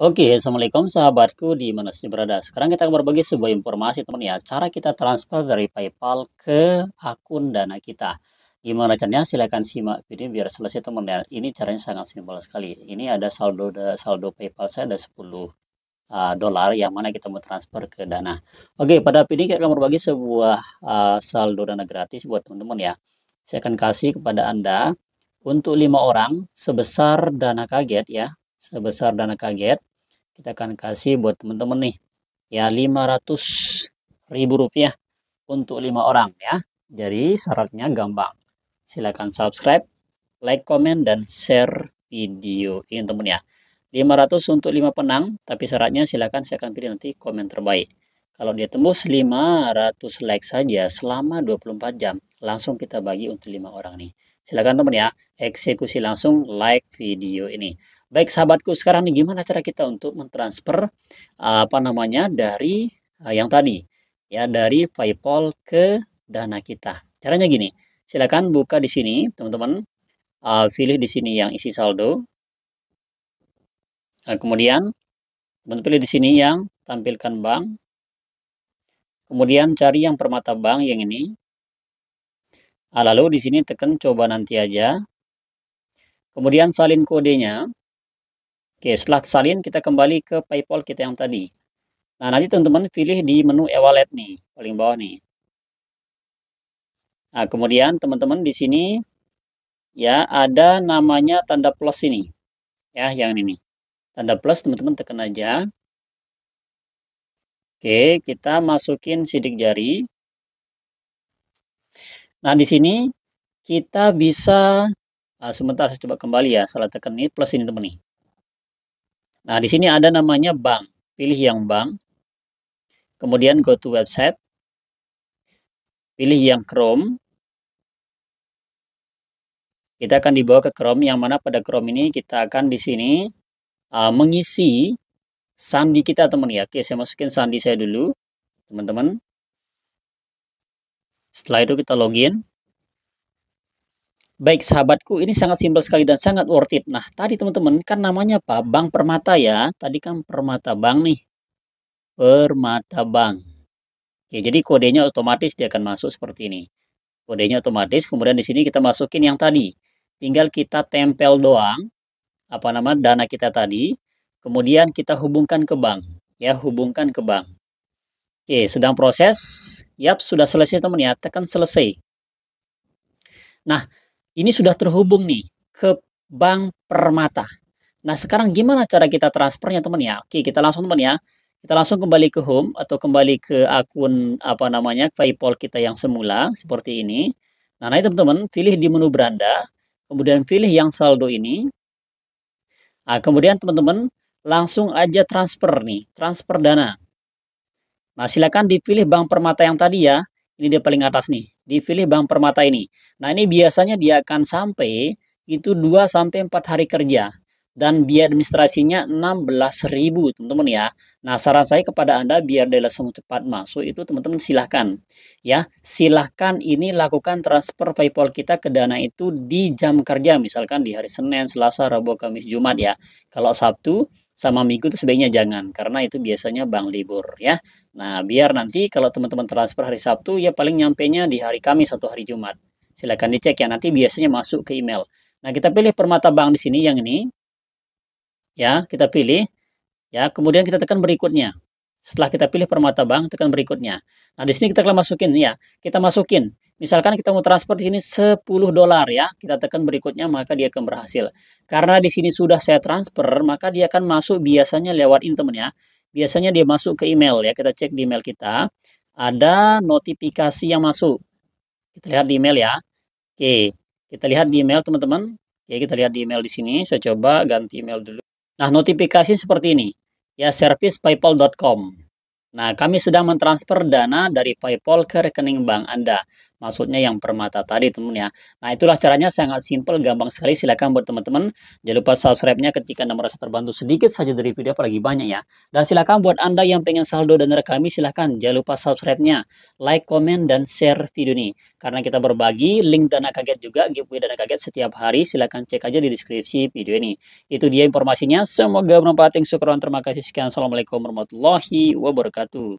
Oke, okay, Assalamualaikum sahabatku di mana saja berada. Sekarang kita akan berbagi sebuah informasi teman ya, cara kita transfer dari Paypal ke akun dana kita. Gimana caranya? Silahkan simak video biar selesai teman ya. Ini caranya sangat simpel sekali. Ini ada saldo saldo Paypal saya ada 10 uh, ah, dolar yang mana kita mau transfer ke dana. Oke, okay, pada video ini kita akan berbagi sebuah uh, saldo dana gratis buat teman-teman ya. Saya akan kasih kepada Anda untuk lima orang sebesar dana kaget ya sebesar dana kaget kita akan kasih buat teman-teman nih ya 500 ribu rupiah untuk lima orang ya jadi syaratnya gampang silahkan subscribe like comment, dan share video ini teman-teman ya 500 untuk 5 penang tapi syaratnya silahkan saya akan pilih nanti komen terbaik kalau dia tembus 500 like saja selama 24 jam langsung kita bagi untuk lima orang nih Silakan teman ya, eksekusi langsung like video ini. Baik sahabatku, sekarang ini gimana cara kita untuk mentransfer apa namanya dari eh, yang tadi ya dari PayPal ke Dana kita. Caranya gini, silakan buka di sini teman-teman, uh, pilih di sini yang isi saldo. Nah, kemudian teman pilih di sini yang tampilkan bank. Kemudian cari yang permata bank yang ini, Ah, lalu di sini tekan coba nanti aja. Kemudian salin kodenya. Oke, setelah salin kita kembali ke PayPal kita yang tadi. Nah, nanti teman-teman pilih di menu e-wallet nih, paling bawah nih. Nah, kemudian teman-teman di sini ya ada namanya tanda plus ini. Ya, yang ini Tanda plus teman-teman tekan aja. Oke, kita masukin sidik jari. Nah, di sini kita bisa nah, sebentar saya coba kembali ya, salah tekan ini plus ini teman nih. Nah, di sini ada namanya bank. Pilih yang bank. Kemudian go to website. Pilih yang Chrome. Kita akan dibawa ke Chrome yang mana pada Chrome ini kita akan di sini uh, mengisi sandi kita teman ya. Oke, saya masukin sandi saya dulu, teman-teman. Setelah itu kita login. Baik sahabatku, ini sangat simpel sekali dan sangat worth it. Nah, tadi teman-teman kan namanya apa? Bank Permata ya. Tadi kan Permata Bank nih. Permata Bank. Oke, jadi kodenya otomatis dia akan masuk seperti ini. Kodenya otomatis, kemudian di sini kita masukin yang tadi. Tinggal kita tempel doang apa nama dana kita tadi. Kemudian kita hubungkan ke bank. Ya, hubungkan ke bank. Oke, sedang proses. Yap, sudah selesai teman ya. Tekan selesai. Nah, ini sudah terhubung nih ke Bank Permata. Nah, sekarang gimana cara kita transfernya teman ya? Oke, kita langsung teman ya. Kita langsung kembali ke home atau kembali ke akun apa namanya PayPal kita yang semula seperti ini. Nah, nanti teman-teman pilih di menu beranda, kemudian pilih yang saldo ini. Nah, kemudian teman-teman langsung aja transfer nih, transfer dana. Nah, silakan dipilih bank permata yang tadi ya. Ini dia paling atas nih. Dipilih bank permata ini. Nah, ini biasanya dia akan sampai itu 2 sampai 4 hari kerja dan biaya administrasinya 16.000, teman-teman ya. Nah, saran saya kepada Anda biar dia langsung cepat masuk itu teman-teman silahkan ya. Silahkan ini lakukan transfer PayPal kita ke dana itu di jam kerja misalkan di hari Senin, Selasa, Rabu, Kamis, Jumat ya. Kalau Sabtu sama minggu itu sebaiknya jangan karena itu biasanya bank libur ya. Nah, biar nanti kalau teman-teman transfer hari Sabtu ya paling nyampe nya di hari Kamis atau hari Jumat. Silahkan dicek ya nanti biasanya masuk ke email. Nah, kita pilih permata bank di sini yang ini. Ya, kita pilih. Ya, kemudian kita tekan berikutnya. Setelah kita pilih permata bank, tekan berikutnya. Nah, di sini kita akan masukin ya. Kita masukin Misalkan kita mau transfer di sini 10 dolar ya, kita tekan berikutnya maka dia akan berhasil. Karena di sini sudah saya transfer, maka dia akan masuk biasanya lewat internet ya. Biasanya dia masuk ke email ya, kita cek di email kita. Ada notifikasi yang masuk. Kita lihat di email ya. Oke, kita lihat di email teman-teman. Ya kita lihat di email di sini. Saya coba ganti email dulu. Nah, notifikasi seperti ini. Ya, servicepaypal.com. Nah, kami sudah mentransfer dana dari PayPal ke rekening bank Anda. Maksudnya yang permata tadi, teman ya. Nah, itulah caranya sangat simpel, gampang sekali. Silakan buat teman-teman. Jangan lupa subscribe-nya ketika Anda merasa terbantu sedikit saja dari video, apalagi banyak ya. Dan silakan buat Anda yang pengen saldo dana kami, silakan. Jangan lupa subscribe-nya. Like, komen, dan share video ini. Karena kita berbagi link dana kaget juga, giveaway dana kaget setiap hari. Silakan cek aja di deskripsi video ini. Itu dia informasinya. Semoga bermanfaat. terima kasih. Sekian. Assalamualaikum warahmatullahi wabarakatuh wabarakatuh.